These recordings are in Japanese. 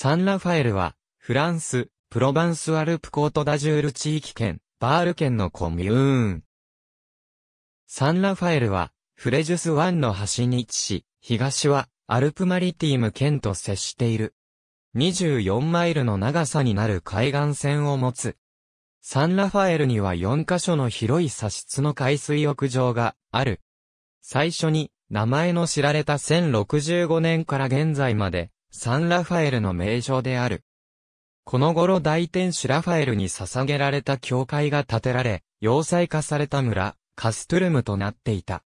サンラファエルは、フランス、プロバンスアルプコートダジュール地域圏、バール県のコミューン。サンラファエルは、フレジュス湾の端に位置し、東は、アルプマリティーム県と接している。24マイルの長さになる海岸線を持つ。サンラファエルには4カ所の広い砂質の海水浴場がある。最初に、名前の知られた1065年から現在まで、サン・ラファエルの名称である。この頃大天使ラファエルに捧げられた教会が建てられ、要塞化された村、カストゥルムとなっていた。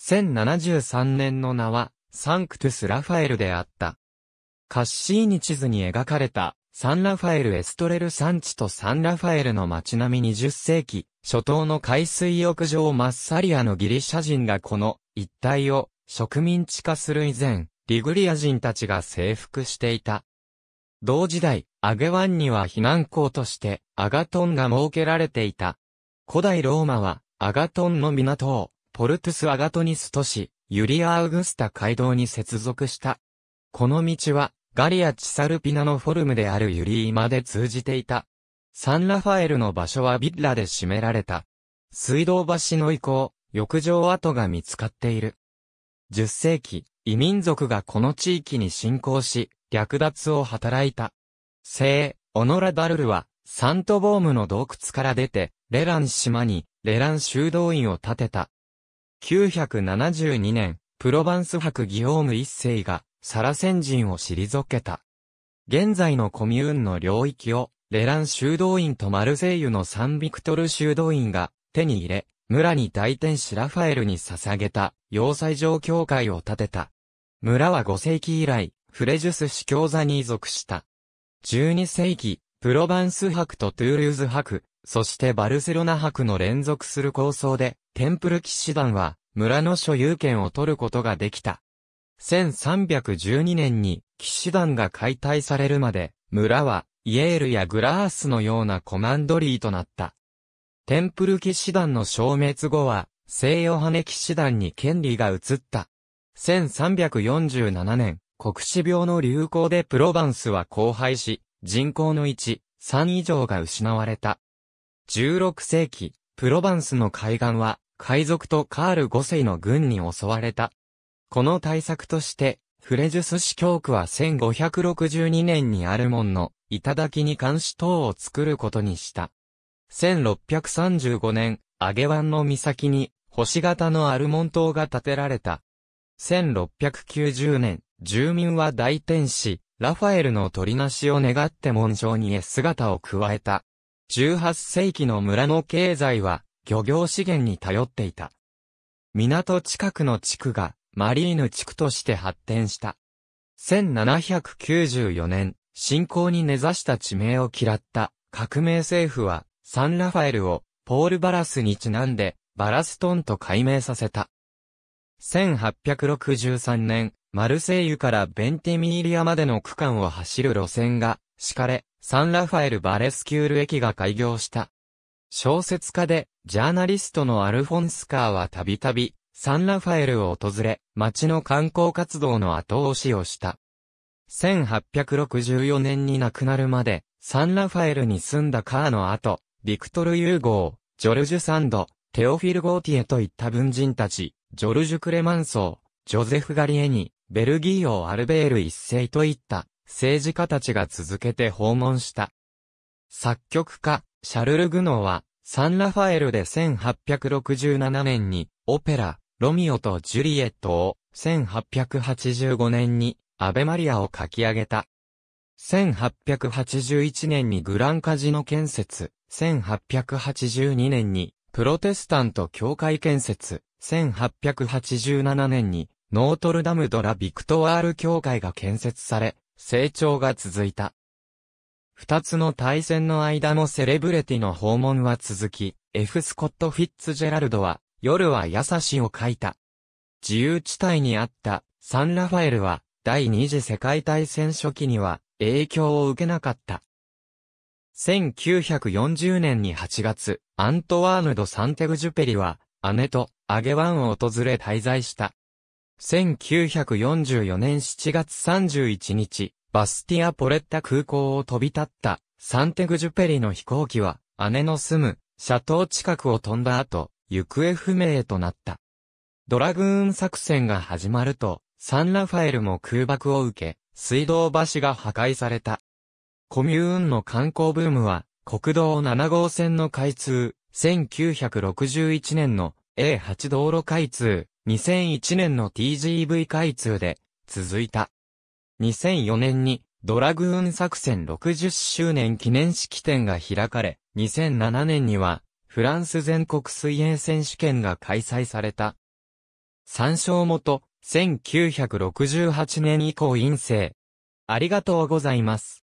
1073年の名は、サンクトゥス・ラファエルであった。カッシーニ地図に描かれた、サンラファエル・エストレル山地とサンラファエルの街並み20世紀、初頭の海水浴場マッサリアのギリシャ人がこの一帯を植民地化する以前、リグリア人たちが征服していた。同時代、アゲワンには避難港としてアガトンが設けられていた。古代ローマはアガトンの港をポルトゥス・アガトニス都市、ユリア・アウグスタ街道に接続した。この道はガリア・チサルピナのフォルムであるユリーまで通じていた。サン・ラファエルの場所はビッラで占められた。水道橋の遺構、浴場跡が見つかっている。10世紀、異民族がこの地域に侵攻し、略奪を働いた。聖、オノラダルルは、サントボームの洞窟から出て、レラン島に、レラン修道院を建てた。972年、プロヴァンス博ギオーム一世が、サラセン人を退けた。現在のコミューンの領域を、レラン修道院とマルセイユのサンビクトル修道院が手に入れ、村に大天使ラファエルに捧げた要塞状教会を建てた。村は5世紀以来、フレジュス司教座に属した。12世紀、プロヴァンス博とトゥールーズ博、そしてバルセロナ博の連続する構想で、テンプル騎士団は、村の所有権を取ることができた。1312年に、騎士団が解体されるまで、村は、イエールやグラースのようなコマンドリーとなった。テンプル騎士団の消滅後は、西洋羽騎士団に権利が移った。1347年、国死病の流行でプロバンスは荒廃し、人口の1、3以上が失われた。16世紀、プロバンスの海岸は、海賊とカール5世の軍に襲われた。この対策として、フレジュス市教区は1562年にアルモンの頂に監視塔を作ることにした。1635年、アゲワンの岬に星型のアルモン島が建てられた。1690年、住民は大天使、ラファエルの取りなしを願って紋章にへ姿を加えた。18世紀の村の経済は、漁業資源に頼っていた。港近くの地区が、マリーヌ地区として発展した。1794年、信仰に根ざした地名を嫌った革命政府は、サンラファエルを、ポール・バラスにちなんで、バラストンと改名させた。1863年、マルセイユからベンティミーリアまでの区間を走る路線が敷かれ、サンラファエル・バレスキュール駅が開業した。小説家で、ジャーナリストのアルフォンスカーはたびたび、サンラファエルを訪れ、町の観光活動の後押しをした。1864年に亡くなるまで、サンラファエルに住んだカーの後、ビクトル・ユーゴー、ジョルジュ・サンド、テオフィル・ゴーティエといった文人たち、ジョルジュ・クレマンソー、ジョゼフ・ガリエニ、ベルギー王アルベール一世といった政治家たちが続けて訪問した。作曲家、シャルル・グノーは、サンラファエルで1867年に、オペラ、ロミオとジュリエットを、1885年に、アベマリアを書き上げた。1881年にグランカジノ建設、1882年に、プロテスタント教会建設、1887年にノートルダムドラ・ビクトワール教会が建設され、成長が続いた。二つの大戦の間もセレブレティの訪問は続き、F. スコット・フィッツジェラルドは、夜は優しを書いた。自由地帯にあったサン・ラファエルは、第二次世界大戦初期には影響を受けなかった。1940年に8月、アントワーヌド・サンテグジュペリは、姉とアゲワンを訪れ滞在した。1944年7月31日、バスティア・ポレッタ空港を飛び立ったサンテグジュペリの飛行機は姉の住むシャトー近くを飛んだ後、行方不明となった。ドラグーン作戦が始まると、サンラファエルも空爆を受け、水道橋が破壊された。コミューンの観光ブームは、国道7号線の開通、1961年の A8 道路開通、2001年の TGV 開通で続いた。2004年にドラグーン作戦60周年記念式典が開かれ、2007年にはフランス全国水泳選手権が開催された。参照元、1968年以降陰性。ありがとうございます。